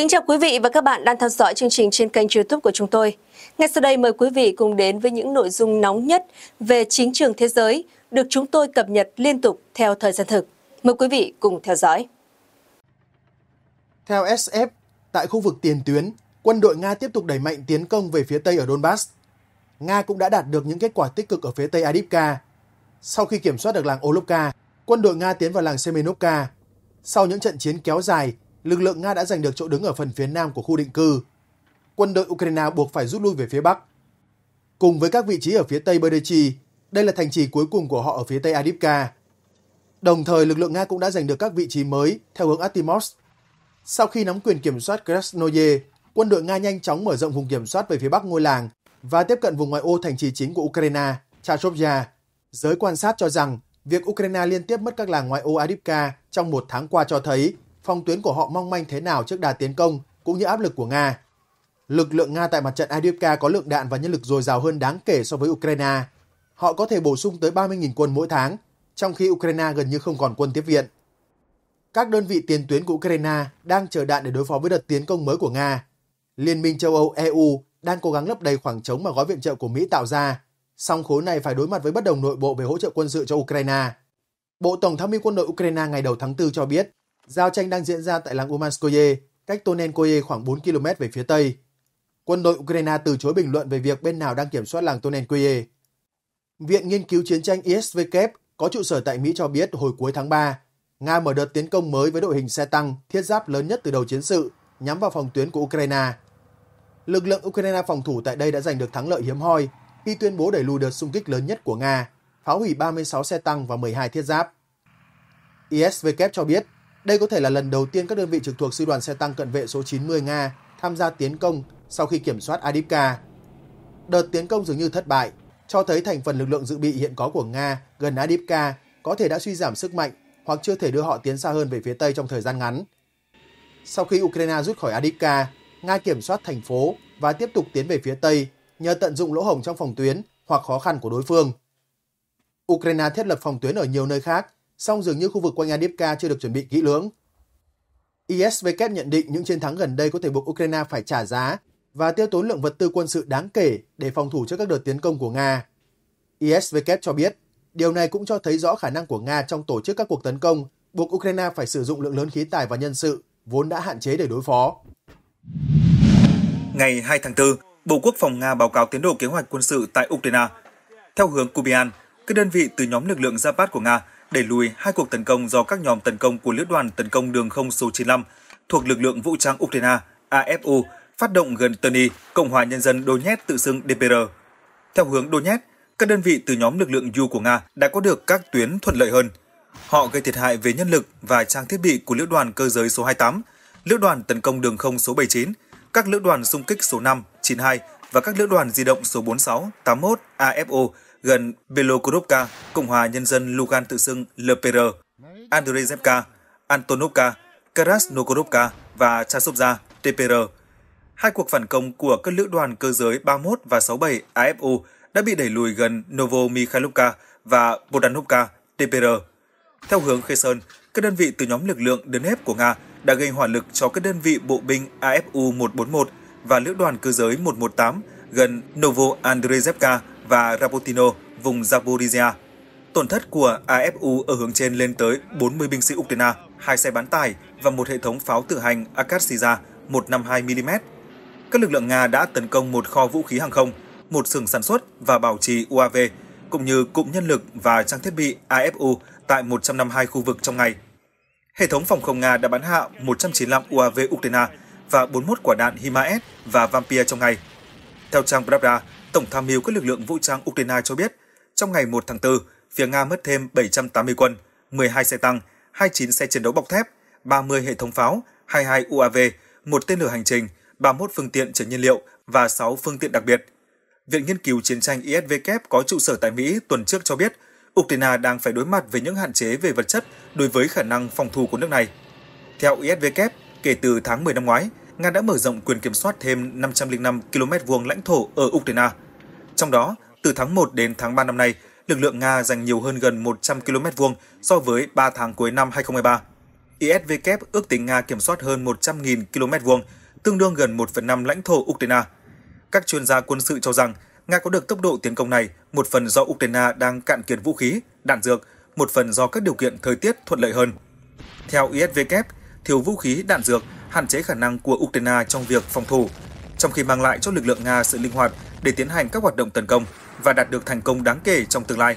Kính chào quý vị và các bạn đang theo dõi chương trình trên kênh youtube của chúng tôi. Ngay sau đây mời quý vị cùng đến với những nội dung nóng nhất về chính trường thế giới được chúng tôi cập nhật liên tục theo thời gian thực. Mời quý vị cùng theo dõi. Theo SF, tại khu vực tiền tuyến, quân đội Nga tiếp tục đẩy mạnh tiến công về phía Tây ở Donbass. Nga cũng đã đạt được những kết quả tích cực ở phía Tây Adipka. Sau khi kiểm soát được làng Olovka, quân đội Nga tiến vào làng Semenovka. Sau những trận chiến kéo dài, lực lượng Nga đã giành được chỗ đứng ở phần phía nam của khu định cư. Quân đội Ukraine buộc phải rút lui về phía bắc. Cùng với các vị trí ở phía tây Berdichi, đây là thành trì cuối cùng của họ ở phía tây Adivka. Đồng thời, lực lượng Nga cũng đã giành được các vị trí mới theo hướng Atimos. Sau khi nắm quyền kiểm soát Krasnoye, quân đội Nga nhanh chóng mở rộng vùng kiểm soát về phía bắc ngôi làng và tiếp cận vùng ngoại ô thành trì chính của Ukraine, Chachovya. Giới quan sát cho rằng, việc Ukraine liên tiếp mất các làng ngoại ô Adivka trong một tháng qua cho thấy phòng tuyến của họ mong manh thế nào trước đà tiến công cũng như áp lực của Nga. Lực lượng Nga tại mặt trận Avdiivka có lượng đạn và nhân lực dồi dào hơn đáng kể so với Ukraine. Họ có thể bổ sung tới 30.000 quân mỗi tháng, trong khi Ukraine gần như không còn quân tiếp viện. Các đơn vị tiền tuyến của Ukraine đang chờ đạn để đối phó với đợt tiến công mới của Nga. Liên minh châu Âu EU đang cố gắng lấp đầy khoảng trống mà gói viện trợ của Mỹ tạo ra, song khối này phải đối mặt với bất đồng nội bộ về hỗ trợ quân sự cho Ukraine. Bộ Tổng tham mưu quân đội Ukraine ngày đầu tháng 4 cho biết Giao tranh đang diễn ra tại làng Umanskoye, cách Tonenkoye khoảng 4 km về phía tây. Quân đội Ukraine từ chối bình luận về việc bên nào đang kiểm soát làng Tonenkoye. Viện Nghiên cứu Chiến tranh ISVK có trụ sở tại Mỹ cho biết hồi cuối tháng 3, Nga mở đợt tiến công mới với đội hình xe tăng, thiết giáp lớn nhất từ đầu chiến sự, nhắm vào phòng tuyến của Ukraine. Lực lượng Ukraine phòng thủ tại đây đã giành được thắng lợi hiếm hoi khi tuyên bố đẩy lùi đợt xung kích lớn nhất của Nga, phá hủy 36 xe tăng và 12 thiết giáp. ISVK cho biết đây có thể là lần đầu tiên các đơn vị trực thuộc sư đoàn xe tăng cận vệ số 90 Nga tham gia tiến công sau khi kiểm soát Adipka. Đợt tiến công dường như thất bại, cho thấy thành phần lực lượng dự bị hiện có của Nga gần Adipka có thể đã suy giảm sức mạnh hoặc chưa thể đưa họ tiến xa hơn về phía Tây trong thời gian ngắn. Sau khi Ukraine rút khỏi Adipka, Nga kiểm soát thành phố và tiếp tục tiến về phía Tây nhờ tận dụng lỗ hổng trong phòng tuyến hoặc khó khăn của đối phương. Ukraine thiết lập phòng tuyến ở nhiều nơi khác song dường như khu vực quanh Adipka chưa được chuẩn bị kỹ lưỡng. ISVK nhận định những chiến thắng gần đây có thể buộc Ukraine phải trả giá và tiêu tốn lượng vật tư quân sự đáng kể để phòng thủ trước các đợt tiến công của Nga. ISVK cho biết, điều này cũng cho thấy rõ khả năng của Nga trong tổ chức các cuộc tấn công buộc Ukraine phải sử dụng lượng lớn khí tài và nhân sự vốn đã hạn chế để đối phó. Ngày 2 tháng 4, Bộ Quốc phòng Nga báo cáo tiến độ kế hoạch quân sự tại Ukraine. Theo hướng Kubian, các đơn vị từ nhóm lực lượng Zapad của Nga đẩy lùi hai cuộc tấn công do các nhóm tấn công của lữ đoàn tấn công đường không số 95 thuộc lực lượng vũ trang Ukraine AFU phát động gần Terni, Cộng hòa Nhân dân Donetsk tự xưng DPR. Theo hướng Donetsk, các đơn vị từ nhóm lực lượng U của Nga đã có được các tuyến thuận lợi hơn. Họ gây thiệt hại về nhân lực và trang thiết bị của lữ đoàn cơ giới số 28, lữ đoàn tấn công đường không số 79, các lữ đoàn xung kích số 5, 92 và các lữ đoàn di động số 46, 81, AFO gần Belokrovka, Cộng hòa Nhân dân Lugan tự xưng LPR, Andreyevka, Antonovka, Krasnogorovka và Chasovka, TPR. Hai cuộc phản công của các lữ đoàn cơ giới 31 và 67 AFU đã bị đẩy lùi gần Novomikhailovka và Bodanovka, TPR. Theo hướng Kherson, các đơn vị từ nhóm lực lượng Donetsk của Nga đã gây hỏa lực cho các đơn vị bộ binh AFU-141 và lữ đoàn cơ giới 118 gần Novo Andreyevka và Rapotino, vùng Zaporizhia. Tổn thất của AFU ở hướng trên lên tới 40 binh sĩ Ukraine, hai xe bán tải và một hệ thống pháo tự hành Akatsija 152mm. Các lực lượng Nga đã tấn công một kho vũ khí hàng không, một xưởng sản xuất và bảo trì UAV, cũng như cụm nhân lực và trang thiết bị AFU tại 152 khu vực trong ngày. Hệ thống phòng không Nga đã bắn hạ 195 UAV Ukraine và 41 quả đạn HIMARS và Vampir trong ngày. Theo trang Pravda, Tổng tham mưu các lực lượng vũ trang Ukraine cho biết, trong ngày 1 tháng 4, phía Nga mất thêm 780 quân, 12 xe tăng, 29 xe chiến đấu bọc thép, 30 hệ thống pháo, 22 UAV, một tên lửa hành trình, 31 phương tiện chở nhiên liệu và 6 phương tiện đặc biệt. Viện Nghiên cứu Chiến tranh ISW có trụ sở tại Mỹ tuần trước cho biết, Ukraine đang phải đối mặt với những hạn chế về vật chất đối với khả năng phòng thủ của nước này. Theo ISW, kể từ tháng 10 năm ngoái, Nga đã mở rộng quyền kiểm soát thêm 505 km vuông lãnh thổ ở Ukraine. Trong đó, từ tháng 1 đến tháng 3 năm nay, lực lượng Nga giành nhiều hơn gần 100 km vuông so với 3 tháng cuối năm 2023. ISW ước tính Nga kiểm soát hơn 100.000 km vuông, tương đương gần 1 phần 5 lãnh thổ Ukraine. Các chuyên gia quân sự cho rằng Nga có được tốc độ tiến công này một phần do Ukraine đang cạn kiệt vũ khí, đạn dược, một phần do các điều kiện thời tiết thuận lợi hơn. Theo ISW, thiếu vũ khí, đạn dược hạn chế khả năng của Ukraine trong việc phòng thủ, trong khi mang lại cho lực lượng Nga sự linh hoạt để tiến hành các hoạt động tấn công và đạt được thành công đáng kể trong tương lai.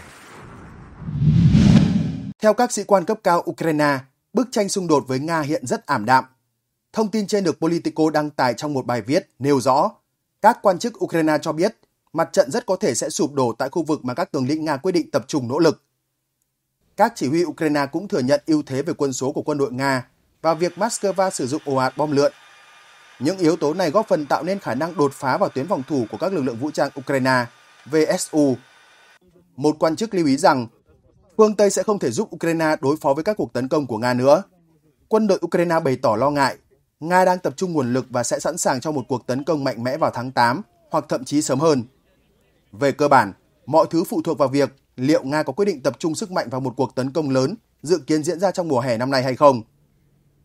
Theo các sĩ quan cấp cao Ukraine, bức tranh xung đột với Nga hiện rất ảm đạm. Thông tin trên được Politico đăng tải trong một bài viết nêu rõ, các quan chức Ukraine cho biết mặt trận rất có thể sẽ sụp đổ tại khu vực mà các tướng lĩnh Nga quyết định tập trung nỗ lực. Các chỉ huy Ukraine cũng thừa nhận ưu thế về quân số của quân đội Nga và việc Moscow sử dụng ồ ạt bom lượn. Những yếu tố này góp phần tạo nên khả năng đột phá vào tuyến phòng thủ của các lực lượng vũ trang Ukraine, VSU. Một quan chức lưu ý rằng, phương Tây sẽ không thể giúp Ukraine đối phó với các cuộc tấn công của Nga nữa. Quân đội Ukraine bày tỏ lo ngại, Nga đang tập trung nguồn lực và sẽ sẵn sàng cho một cuộc tấn công mạnh mẽ vào tháng 8 hoặc thậm chí sớm hơn. Về cơ bản, mọi thứ phụ thuộc vào việc liệu Nga có quyết định tập trung sức mạnh vào một cuộc tấn công lớn dự kiến diễn ra trong mùa hè năm nay hay không.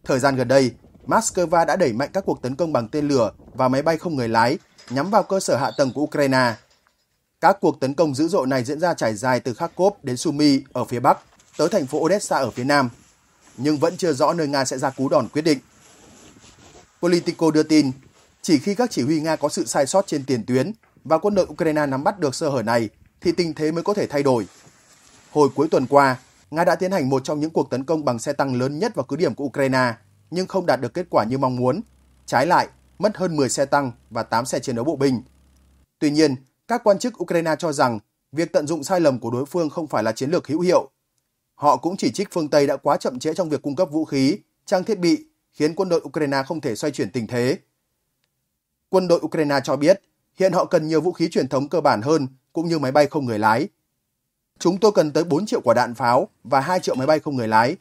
Thời gian gần đây, Moscow đã đẩy mạnh các cuộc tấn công bằng tên lửa và máy bay không người lái nhắm vào cơ sở hạ tầng của Ukraine. Các cuộc tấn công dữ dội này diễn ra trải dài từ Kharkov đến Sumy ở phía Bắc tới thành phố Odessa ở phía Nam, nhưng vẫn chưa rõ nơi Nga sẽ ra cú đòn quyết định. Politico đưa tin, chỉ khi các chỉ huy Nga có sự sai sót trên tiền tuyến và quân đội Ukraine nắm bắt được sơ hở này, thì tình thế mới có thể thay đổi. Hồi cuối tuần qua, Nga đã tiến hành một trong những cuộc tấn công bằng xe tăng lớn nhất vào cứ điểm của Ukraine, nhưng không đạt được kết quả như mong muốn. Trái lại, mất hơn 10 xe tăng và 8 xe chiến đấu bộ binh. Tuy nhiên, các quan chức Ukraine cho rằng việc tận dụng sai lầm của đối phương không phải là chiến lược hữu hiệu. Họ cũng chỉ trích phương Tây đã quá chậm trễ trong việc cung cấp vũ khí, trang thiết bị, khiến quân đội Ukraine không thể xoay chuyển tình thế. Quân đội Ukraine cho biết, hiện họ cần nhiều vũ khí truyền thống cơ bản hơn cũng như máy bay không người lái Chúng tôi cần tới 4 triệu quả đạn pháo và 2 triệu máy bay không người lái.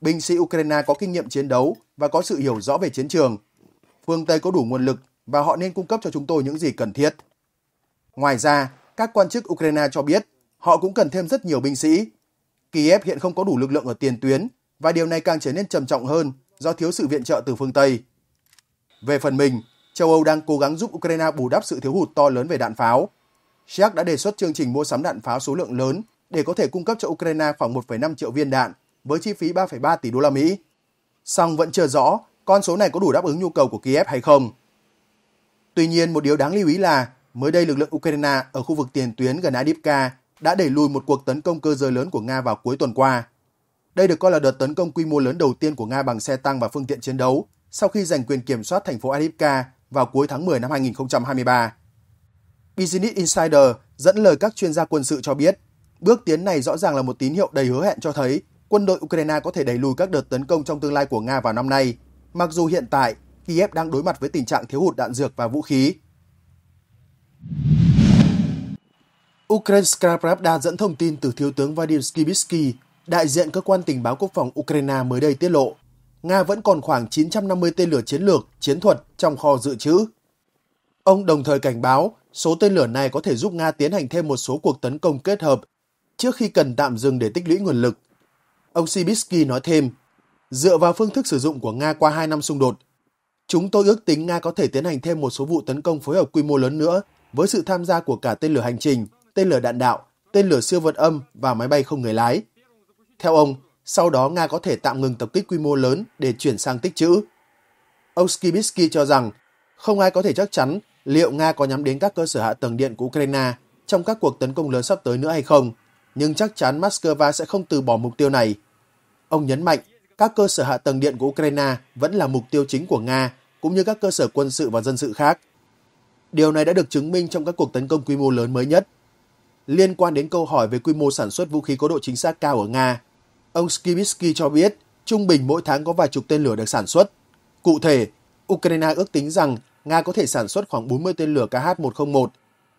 Binh sĩ Ukraine có kinh nghiệm chiến đấu và có sự hiểu rõ về chiến trường. Phương Tây có đủ nguồn lực và họ nên cung cấp cho chúng tôi những gì cần thiết. Ngoài ra, các quan chức Ukraine cho biết họ cũng cần thêm rất nhiều binh sĩ. Kiev hiện không có đủ lực lượng ở tiền tuyến và điều này càng trở nên trầm trọng hơn do thiếu sự viện trợ từ phương Tây. Về phần mình, châu Âu đang cố gắng giúp Ukraine bù đắp sự thiếu hụt to lớn về đạn pháo Séc đã đề xuất chương trình mua sắm đạn pháo số lượng lớn để có thể cung cấp cho Ukraine khoảng 1,5 triệu viên đạn với chi phí 3,3 tỷ đô la Mỹ. Song vẫn chưa rõ con số này có đủ đáp ứng nhu cầu của Kiev hay không. Tuy nhiên, một điều đáng lưu ý là mới đây lực lượng Ukraine ở khu vực tiền tuyến gần Adipka đã đẩy lùi một cuộc tấn công cơ giới lớn của Nga vào cuối tuần qua. Đây được coi là đợt tấn công quy mô lớn đầu tiên của Nga bằng xe tăng và phương tiện chiến đấu sau khi giành quyền kiểm soát thành phố Adipka vào cuối tháng 10 năm 2023. Business Insider dẫn lời các chuyên gia quân sự cho biết, bước tiến này rõ ràng là một tín hiệu đầy hứa hẹn cho thấy quân đội Ukraine có thể đẩy lùi các đợt tấn công trong tương lai của Nga vào năm nay, mặc dù hiện tại Kiev đang đối mặt với tình trạng thiếu hụt đạn dược và vũ khí. Ukrainska Pravda dẫn thông tin từ Thiếu tướng Vadim Skibitsky, đại diện cơ quan tình báo quốc phòng Ukraine mới đây tiết lộ, Nga vẫn còn khoảng 950 tên lửa chiến lược, chiến thuật trong kho dự trữ. Ông đồng thời cảnh báo Số tên lửa này có thể giúp Nga tiến hành thêm một số cuộc tấn công kết hợp trước khi cần tạm dừng để tích lũy nguồn lực. Ông Sibisky nói thêm, dựa vào phương thức sử dụng của Nga qua 2 năm xung đột, chúng tôi ước tính Nga có thể tiến hành thêm một số vụ tấn công phối hợp quy mô lớn nữa với sự tham gia của cả tên lửa hành trình, tên lửa đạn đạo, tên lửa siêu vượt âm và máy bay không người lái. Theo ông, sau đó Nga có thể tạm ngừng tập kích quy mô lớn để chuyển sang tích trữ. Ông Skibitsky cho rằng không ai có thể chắc chắn liệu Nga có nhắm đến các cơ sở hạ tầng điện của Ukraine trong các cuộc tấn công lớn sắp tới nữa hay không, nhưng chắc chắn Moscow sẽ không từ bỏ mục tiêu này. Ông nhấn mạnh, các cơ sở hạ tầng điện của Ukraine vẫn là mục tiêu chính của Nga, cũng như các cơ sở quân sự và dân sự khác. Điều này đã được chứng minh trong các cuộc tấn công quy mô lớn mới nhất. Liên quan đến câu hỏi về quy mô sản xuất vũ khí có độ chính xác cao ở Nga, ông Skibitsky cho biết trung bình mỗi tháng có vài chục tên lửa được sản xuất. Cụ thể, Ukraine ước tính rằng Nga có thể sản xuất khoảng 40 tên lửa KH-101,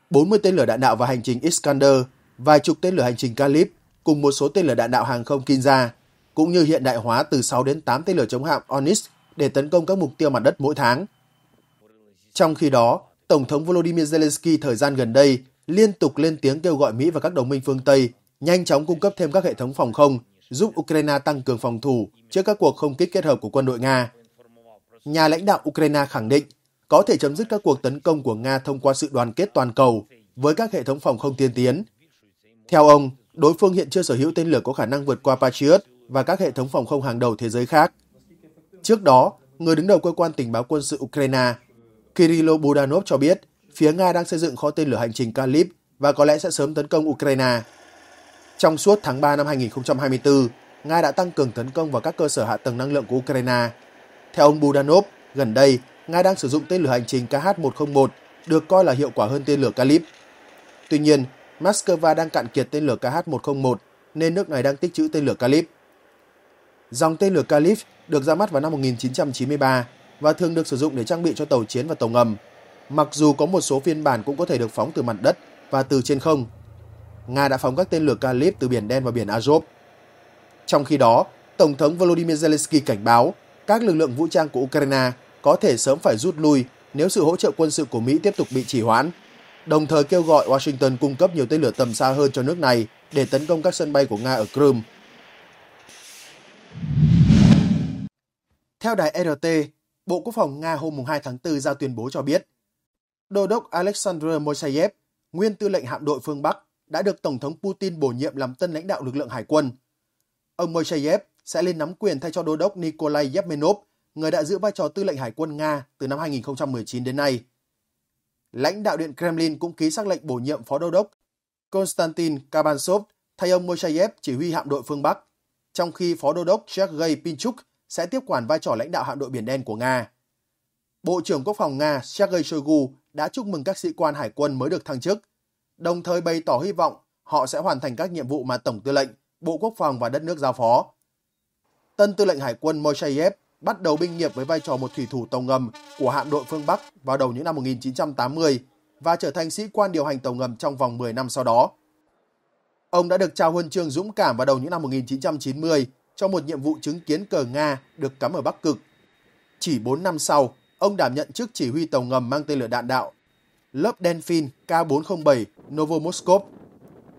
40 tên lửa đạn đạo và hành trình Iskander, vài chục tên lửa hành trình Kalib cùng một số tên lửa đạn đạo hàng không Kinza, cũng như hiện đại hóa từ 6 đến 8 tên lửa chống hạm Onyx để tấn công các mục tiêu mặt đất mỗi tháng. Trong khi đó, Tổng thống Volodymyr Zelensky thời gian gần đây liên tục lên tiếng kêu gọi Mỹ và các đồng minh phương Tây nhanh chóng cung cấp thêm các hệ thống phòng không, giúp Ukraine tăng cường phòng thủ trước các cuộc không kích kết hợp của quân đội Nga. Nhà lãnh đạo Ukraine khẳng định có thể chấm dứt các cuộc tấn công của Nga thông qua sự đoàn kết toàn cầu với các hệ thống phòng không tiên tiến. Theo ông, đối phương hiện chưa sở hữu tên lửa có khả năng vượt qua Patriot và các hệ thống phòng không hàng đầu thế giới khác. Trước đó, người đứng đầu cơ quan tình báo quân sự Ukraine, Kirill Budanov cho biết phía Nga đang xây dựng kho tên lửa hành trình Kalib và có lẽ sẽ sớm tấn công Ukraine. Trong suốt tháng 3 năm 2024, Nga đã tăng cường tấn công vào các cơ sở hạ tầng năng lượng của Ukraine. Theo ông Budanov, gần đây, Nga đang sử dụng tên lửa hành trình KH-101 được coi là hiệu quả hơn tên lửa Kalib. Tuy nhiên, Moscow đang cạn kiệt tên lửa KH-101 nên nước này đang tích trữ tên lửa Kalib. Dòng tên lửa Kalib được ra mắt vào năm 1993 và thường được sử dụng để trang bị cho tàu chiến và tàu ngầm, mặc dù có một số phiên bản cũng có thể được phóng từ mặt đất và từ trên không. Nga đã phóng các tên lửa Kalib từ Biển Đen và Biển Azov. Trong khi đó, Tổng thống Volodymyr Zelensky cảnh báo các lực lượng vũ trang của Ukraine có thể sớm phải rút lui nếu sự hỗ trợ quân sự của Mỹ tiếp tục bị trì hoãn, đồng thời kêu gọi Washington cung cấp nhiều tên lửa tầm xa hơn cho nước này để tấn công các sân bay của Nga ở Crimea. Theo đài RT, Bộ Quốc phòng Nga hôm 2 tháng 4 ra tuyên bố cho biết, Đô đốc Alexander Moiseyev, nguyên tư lệnh hạm đội phương Bắc, đã được Tổng thống Putin bổ nhiệm làm tân lãnh đạo lực lượng hải quân. Ông Moiseyev sẽ lên nắm quyền thay cho Đô đốc Nikolai Yevmenov, người đã giữ vai trò tư lệnh Hải quân Nga từ năm 2019 đến nay. Lãnh đạo Điện Kremlin cũng ký xác lệnh bổ nhiệm phó đô đốc Konstantin Kabansov thay ông Moshayev chỉ huy hạm đội phương Bắc, trong khi phó đô đốc Sergei Pinchuk sẽ tiếp quản vai trò lãnh đạo hạm đội Biển Đen của Nga. Bộ trưởng Quốc phòng Nga Sergei Shoigu đã chúc mừng các sĩ quan hải quân mới được thăng chức, đồng thời bày tỏ hy vọng họ sẽ hoàn thành các nhiệm vụ mà Tổng tư lệnh, Bộ Quốc phòng và đất nước giao phó. Tân tư lệnh Hải quân Moshayev bắt đầu binh nghiệp với vai trò một thủy thủ tàu ngầm của hạm đội phương Bắc vào đầu những năm 1980 và trở thành sĩ quan điều hành tàu ngầm trong vòng 10 năm sau đó. Ông đã được trao huân chương dũng cảm vào đầu những năm 1990 cho một nhiệm vụ chứng kiến cờ Nga được cắm ở Bắc Cực. Chỉ 4 năm sau, ông đảm nhận chức chỉ huy tàu ngầm mang tên lửa đạn đạo lớp Delfin K407 Novomoskov.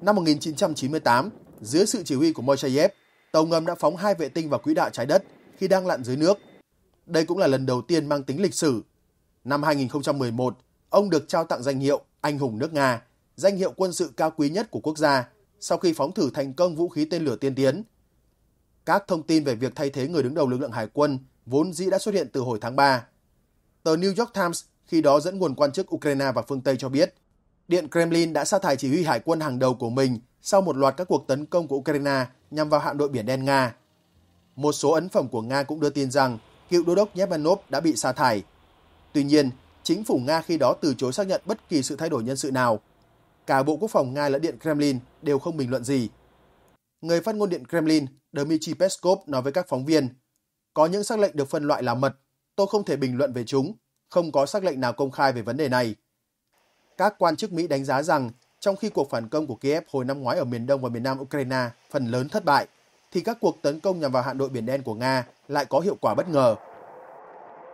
Năm 1998, dưới sự chỉ huy của Moiseyev, tàu ngầm đã phóng hai vệ tinh vào quỹ đạo trái đất – khi đang lặn dưới nước. Đây cũng là lần đầu tiên mang tính lịch sử. Năm 2011, ông được trao tặng danh hiệu Anh hùng nước Nga, danh hiệu quân sự cao quý nhất của quốc gia sau khi phóng thử thành công vũ khí tên lửa tiên tiến. Các thông tin về việc thay thế người đứng đầu lực lượng hải quân vốn dĩ đã xuất hiện từ hồi tháng 3. Tờ New York Times khi đó dẫn nguồn quan chức Ukraine và phương Tây cho biết, Điện Kremlin đã sa thải chỉ huy hải quân hàng đầu của mình sau một loạt các cuộc tấn công của Ukraine nhằm vào hạm đội biển đen Nga một số ấn phẩm của Nga cũng đưa tin rằng cựu đô đốc Yevanov đã bị sa thải. Tuy nhiên, chính phủ Nga khi đó từ chối xác nhận bất kỳ sự thay đổi nhân sự nào. Cả Bộ Quốc phòng Nga lẫn Điện Kremlin đều không bình luận gì. Người phát ngôn Điện Kremlin Dmitry Peskov nói với các phóng viên, có những xác lệnh được phân loại là mật, tôi không thể bình luận về chúng, không có xác lệnh nào công khai về vấn đề này. Các quan chức Mỹ đánh giá rằng trong khi cuộc phản công của Kiev hồi năm ngoái ở miền đông và miền nam Ukraine phần lớn thất bại, thì các cuộc tấn công nhằm vào hạm đội Biển Đen của Nga lại có hiệu quả bất ngờ.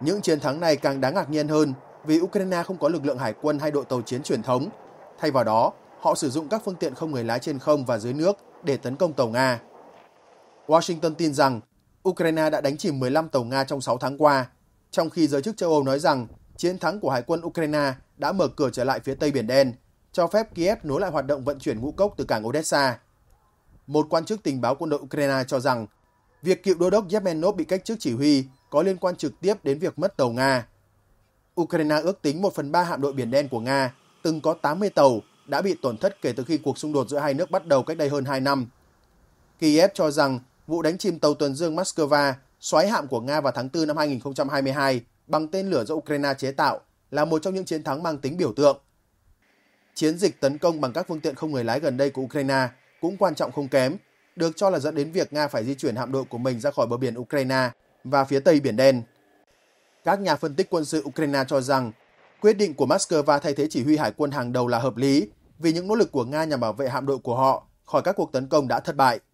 Những chiến thắng này càng đáng ngạc nhiên hơn vì Ukraine không có lực lượng hải quân hay đội tàu chiến truyền thống. Thay vào đó, họ sử dụng các phương tiện không người lái trên không và dưới nước để tấn công tàu Nga. Washington tin rằng Ukraine đã đánh chìm 15 tàu Nga trong 6 tháng qua, trong khi giới chức châu Âu nói rằng chiến thắng của Hải quân Ukraine đã mở cửa trở lại phía Tây Biển Đen, cho phép Kiev nối lại hoạt động vận chuyển ngũ cốc từ cảng Odessa một quan chức tình báo quân đội Ukraine cho rằng việc cựu đô đốc Yevmenov bị cách chức chỉ huy có liên quan trực tiếp đến việc mất tàu Nga. Ukraine ước tính 1 phần 3 hạm đội Biển Đen của Nga từng có 80 tàu đã bị tổn thất kể từ khi cuộc xung đột giữa hai nước bắt đầu cách đây hơn 2 năm. Kiev cho rằng vụ đánh chìm tàu tuần dương Moscow xoáy hạm của Nga vào tháng 4 năm 2022 bằng tên lửa do Ukraine chế tạo là một trong những chiến thắng mang tính biểu tượng. Chiến dịch tấn công bằng các phương tiện không người lái gần đây của Ukraine cũng quan trọng không kém, được cho là dẫn đến việc Nga phải di chuyển hạm đội của mình ra khỏi bờ biển Ukraine và phía tây Biển Đen. Các nhà phân tích quân sự Ukraine cho rằng quyết định của Moscow thay thế chỉ huy hải quân hàng đầu là hợp lý vì những nỗ lực của Nga nhằm bảo vệ hạm đội của họ khỏi các cuộc tấn công đã thất bại.